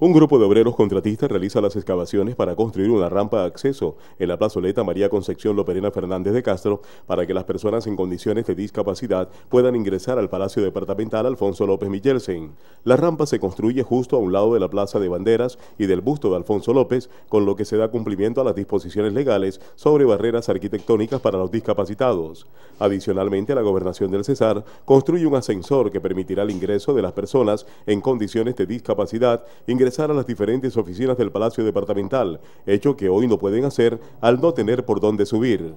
Un grupo de obreros contratistas realiza las excavaciones para construir una rampa de acceso en la plazoleta María Concepción Loperena Fernández de Castro para que las personas en condiciones de discapacidad puedan ingresar al Palacio Departamental Alfonso López Michelsen. La rampa se construye justo a un lado de la Plaza de Banderas y del busto de Alfonso López, con lo que se da cumplimiento a las disposiciones legales sobre barreras arquitectónicas para los discapacitados. Adicionalmente, la Gobernación del Cesar construye un ascensor que permitirá el ingreso de las personas en condiciones de discapacidad ingresar a las diferentes oficinas del Palacio Departamental, hecho que hoy no pueden hacer al no tener por dónde subir.